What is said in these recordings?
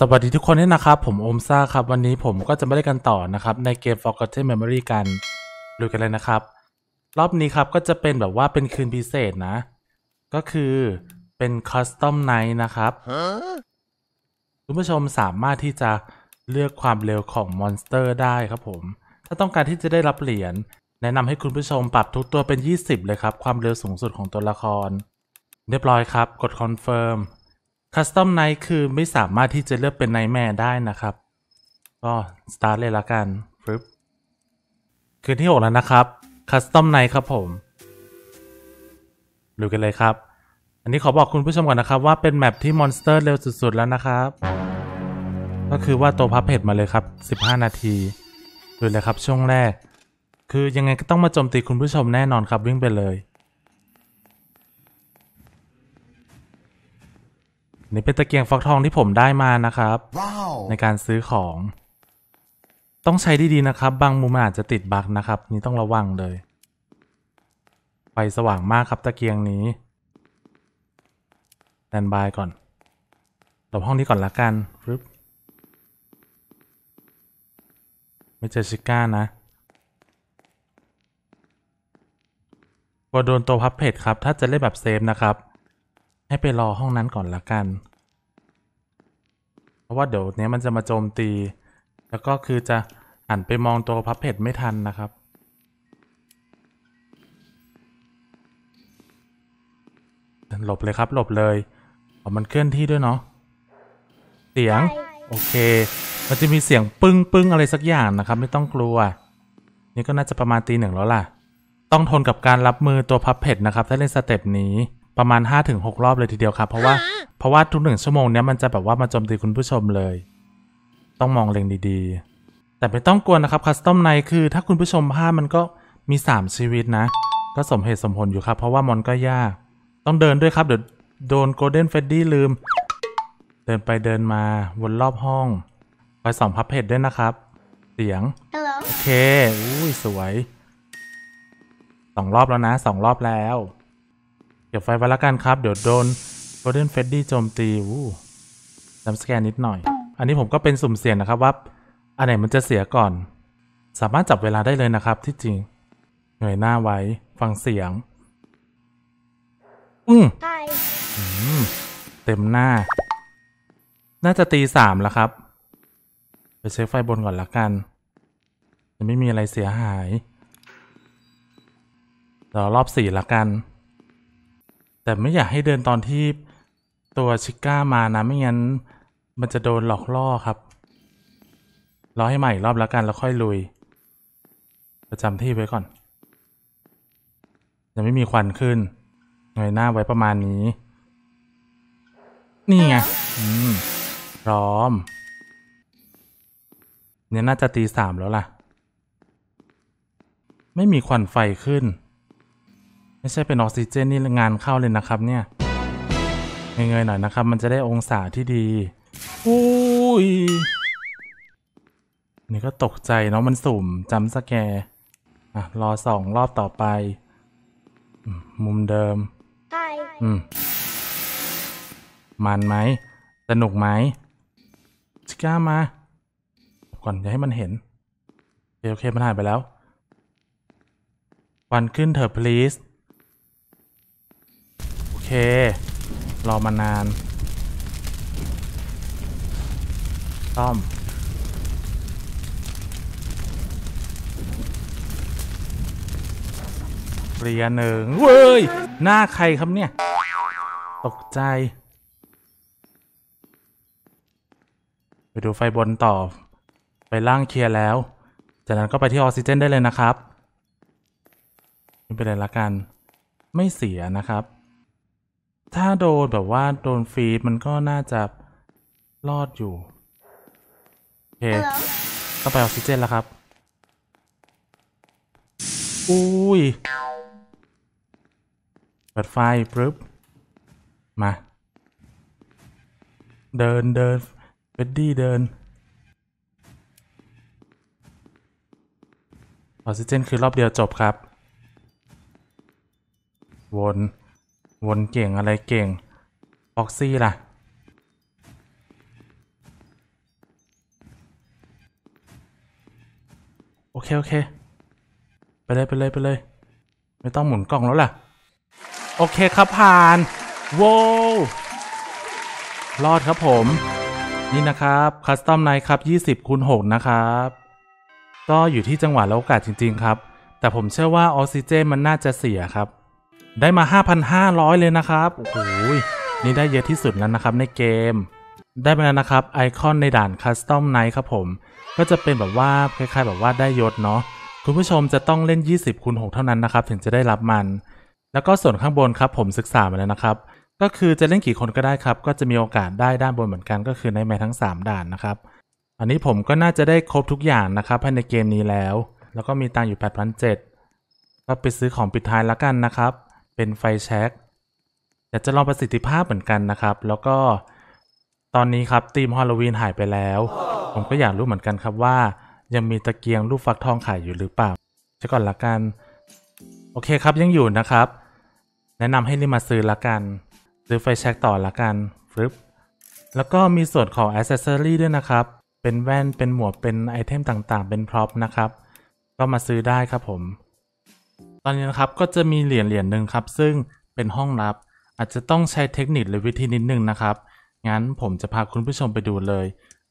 สวัสดีทุกคนด้วยนะครับ ผมโอมซ่าครับ วันนี้ผมก็จะมาเล่นกันต่อนะครับ ในเกม Forgotten Memory กันดูกันเลยนะครับ รอบนี้ครับก็จะเป็นแบบว่าเป็นคืนพิเศษนะ ก็คือเป็น Custom Night นะครับคุณผู้ชมสามารถที่จะเลือกความเร็วของมอนสเตอร์ได้ครับผม ถ้าต้องการที่จะได้รับเหรียญแนะนำให้คุณผู้ชมปรับทุกตัวเป็น 20 เลยครับ ความเร็วสูงสุดของตัวละคร เรียบร้อยครับ กด Confirm คัสตอมไนท์คือไม่สามารถที่จะเลือกเป็นไนท์แมร์ได้นะครับ ก็สตาร์ทเลยละกันปึ๊บคืนที่ 6 แล้วนะครับคัสตอมไนท์ครับผมดูกันเลยครับ อันนี้ขอบอกคุณผู้ชมก่อนนะครับว่าเป็น แมปที่มอนสเตอร์เร็วสุดๆแล้วนะครับก็คือว่าตัวพับเพจมาเลยครับ 15 นาทีดูเลยครับช่วงแรก คือยังไง ก็ ต้องมาโจมตีคุณผู้ชมแน่นอนครับวิ่งไปเลยนี่ เป็น ตะเกียง ฟัก ทอง ที่ผมได้มานะครับ wow. ในการซื้อของ ต้องใช้ ดีๆนะครับ บางมุมอาจจะติดบั๊กนะครับ นี่ต้องระวังเลยไฟสว่างมากครับ ตะเกียงนี้แตนบาย ก่อนหลบห้องนี้ก่อน ละ กันรึบไม่เจอชิก้านะกลัวโดนตัวพับเพจครับ ถ้าจะเล่นแบบเซฟนะครับให้ไป รอ ห้องนั้นก่อน ละ กัน เพราะว่าเดี๋ยวเนี้ยมันจะมาโจมตี แล้วก็คือจะหันไปมองตัว พับเพจไม่ทันนะครับ หลบเลยครับ หลบเลยอ๋อมันเคลื่อนที่ด้วย เนาะ เสียงโอเค มันจะมีเสียงปึ้งปึ้งอะไร สักอย่างนะครับ ไม่ต้องกลัว นี่ ก็น่าจะประมาณตีหนึ่งแล้วล่ะ ต้องทนกับการรับมือตัวพับเพจนะครับ ถ้าเล่นสเต็ปนี้ประมาณ5หรอบเลยทีเดียว ครับ เพราะว่าเพราะว่าทุกหนึ่งชั่วโมงเนี้ยมันจะ แบบ ว่ามาโจมตีคุณผู้ชมเลย ต้องมองเล็งดี ๆ แต่ ไม่ ต้องกลัวนะครับ คัสตอมในคือถ้าคุณผู้ชมพลาดมันก็มี 3 ชีวิตนะ ก็สม เหตุสมผลอยู่ครับ เพราะว่ามอนก็ยากต้องเดินด้วยครับเดี๋ยวโดนโกลเด้นเฟดดี้ลืมเดินไปเดินมาวนรอบห้อง ไปส่องพับเพจด้วยนะครับ เสียง Hello. โอเคอุ้ยสวยสองรอบแล้วนะสองรอบแล้วก็บไฟไว้ละกันครับ เดี๋ยวโดนโรเดนเฟดดี้โจมตีวู้ัำสแกนนิดหน่อย อันนี้ผมก็เป็นสุ่มเสี่ยงนะครับ ว่าอันไหนมันจะเสียก่อน สามารถจับเวลาได้เลยนะครับ ที่จริงเหนื่อยหน้าไว้ฟังเสียงอืม เต็มหน้า น่าจะตีสามแล้วครับ ไปเช็คไฟบน ก่อน ละกันจะไม่มีอะไรเสียหายเดี๋ยวรอบสี่ละกันแต่ไม่อยากให้เดินตอนที่ตัวชิก้ามานะไม่งั้นมันจะโดนหลอกล่อครับรอให้มหอีกรอบแล้วกันแล้วค่อยลุย ประจำที่ไว้ก่อนยังไม่มีควันขึ้น่งยหน้าไว้ประมาณนี้ นี่ไงอืมพร้อม เนี่ยน่าจะตีสามแล้วล่ะ ไม่มีควันไฟขึ้นไม่ใช่เป็นออกซิเจนนี่งานเข้าเลยนะครับเนี่ยเงยๆหน่อยนะครับ มันจะได้องศาที่ดีอุ้ย นี่ก็ตกใจเนาะมันสุ่มจำสแกร์อ่ะรอสองรอบต่อไป มุมเดิมอืมมันไหมสนุกไหมชิก้ามา ก่อนจะให้มันเห็นโอเคโอเคมันหายไปแล้ว วันขึ้นเถอะ please เครอมานานซ่อมเรียนหนึ่งเว้ย หน้าใครครับเนี่ย ตกใจ ไปดูไฟบนต่อ ไปล่างเคลียร์แล้ว จากนั้นก็ไปที่ออกซิเจนได้เลยนะครับไม่เป็นไรละกัน ไม่เสียนะครับถ้าโดนแบบว่าโดนฟีดมันก็น่าจะรอดอยู่โอเคต้องไปออกซิเจนแล้วครับ อุ้ยเปิดไฟปึ๊บ มา เดินเดินเบ็ดดี้เดินออกซิเจนคือรอบเดียวจบครับ วนวนเก่งอะไรเก่งบ็อกซี่ ล่ะ โอเค โอเค ไปเลย ไปเลยไปเลย ไม่ต้องหมุนกล่องแล้วล่ะ โอเคครับผ่าน โว้รอดครับผม นี่นะครับ คัสตอมไนท์ครับ 20คูณ6นะครับ ก็อยู่ที่จังหวะและโอกาสจริง ๆ ครับ แต่ผมเชื่อว่าออกซิเจน มันน่าจะเสียครับได้มา 5,500 เลยนะครับ โอ้โห นี่ได้เยอะที่สุดแล้วนะครับในเกม ได้ไปแล้วนะครับ ไอคอนในด่านคัสตอมไนท์ครับผม ก็จะเป็นแบบว่า คล้ายๆ แบบว่าได้ยศเนาะ คุณผู้ชมจะต้องเล่น 20คูณ6เท่านั้นนะครับ ถึงจะได้รับมัน แล้วก็ส่วนข้างบนครับ ผมศึกษามาแล้วนะครับ ก็คือจะเล่นกี่คนก็ได้ครับ ก็จะมีโอกาสได้ด้านบนเหมือนกัน ก็คือในแม่ทั้ง 3 ด่านนะครับ อันนี้ผมก็น่าจะได้ครบทุกอย่างนะครับภายในเกมนี้แล้ว แล้วก็มีตังอยู่ 8,700ก็ไปซื้อของปิดท้ายแล้วกันนะครับเป็นไฟแช็กอยากจะลองประสิทธิภาพเหมือนกันนะครับ แล้วก็ตอนนี้ครับตีมฮอลลวีนหายไปแล้ว ผมก็อยากรู้เหมือนกันครับว่า ยังมีตะเกียงรูปฟักทองขายอยู่หรือเปล่าจะก่อนละกันโอเคครับยังอยู่นะครับ แนะนำให้รีบมาซื้อละกัน ซื้อไฟแช็กต่อละกันฟึบแล้วก็มีส่วนของอ c เซสซอรี่ด้วยนะครับ เป็นแว่นเป็นหมวกเป็นไอเทมต่างๆ เป็นพร็อพนะครับก็มาซื้อได้ครับผมตอนนี้นะครับก็จะมีเหรียญเหรียญหนึ่งครับ ซึ่งเป็นห้องลับ อาจจะต้องใช้เทคนิคหรือวิธีนิดนึงนะครับ งั้นผมจะพาคุณผู้ชมไปดูเลย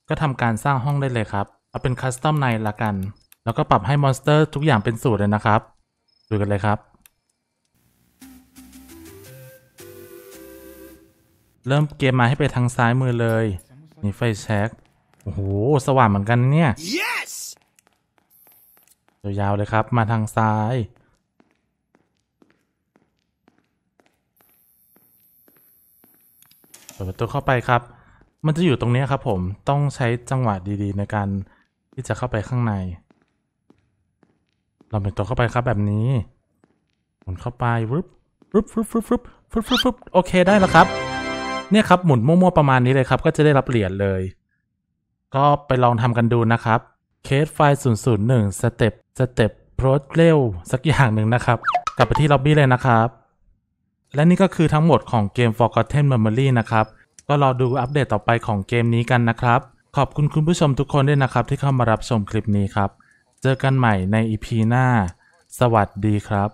ก็ทำการสร้างห้องได้เลยครับ เอาเป็นคัสตอมในละกัน แล้วก็ปรับให้มอนสเตอร์ทุกอย่างเป็นสูตรเลยนะครับ ดูกันเลยครับ เริ่มเกมมาให้ไปทางซ้ายมือเลยนี่ไฟแช็กโอ้โห สว่างเหมือนกันเนี่ย yes! ยาวๆเลยครับมาทางซ้ายเปิดประตูเข้าไปครับ มันจะอยู่ตรงนี้ครับผมต้องใช้จังหวะดีๆในการที่จะเข้าไปข้างใน เราเปิดตัวเข้าไปครับแบบนี้ หมุนเข้าไปรึบรึบรึบรึบรึบรึบรึบรึบโอเคได้แล้วครับ เนี่ยครับหมุนมั่วๆประมาณนี้เลยครับ ก็จะได้รับเหรียญเลย ก็ไปลองทำกันดูนะครับ เคสไฟล์001สเต็ปสเต็ปโปรดเร็วสักอย่างหนึ่งนะครับ กลับไปที่ล็อบบี้เลยนะครับและนี่ก็คือทั้งหมดของเกม Forgotten Memory นะครับ ก็รอดูอัปเดตต่อไปของเกมนี้กันนะครับ ขอบคุณคุณผู้ชมทุกคนด้วยนะครับที่เข้ามารับชมคลิปนี้ครับ เจอกันใหม่ใน EP หน้า สวัสดีครับ